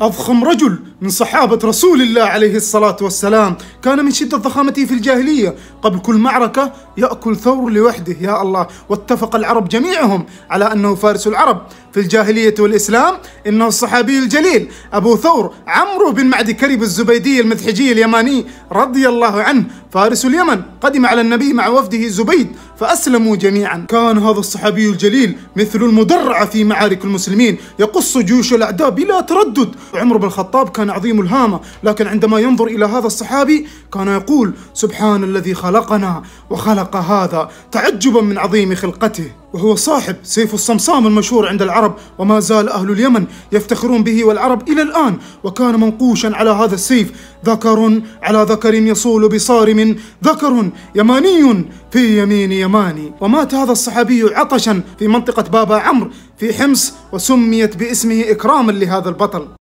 أضخم رجل من صحابة رسول الله عليه الصلاة والسلام كان من شدة ضخامته في الجاهلية قبل كل معركة يأكل ثور لوحده يا الله واتفق العرب جميعهم على أنه فارس العرب في الجاهلية والإسلام إنه الصحابي الجليل أبو ثور عمرو بن معدي كرب الزبيدي المذحجي اليماني رضي الله عنه فارس اليمن قدم على النبي مع وفده زبيد فأسلموا جميعا كان هذا الصحابي الجليل مثل المدرع في معارك المسلمين يقص جيوش الأعداء بلا تردد عمر بن الخطاب كان عظيم الهامة لكن عندما ينظر إلى هذا الصحابي كان يقول سبحان الذي خلقنا وخلق هذا تعجبا من عظيم خلقته وهو صاحب سيف الصمصام المشهور عند العرب وما زال أهل اليمن يفتخرون به والعرب إلى الآن وكان منقوشا على هذا السيف ذكر على ذكر يصول بصارم ذكر يماني في يمين يماني ومات هذا الصحابي عطشا في منطقة بابا عمرو في حمص وسميت باسمه إكراما لهذا البطل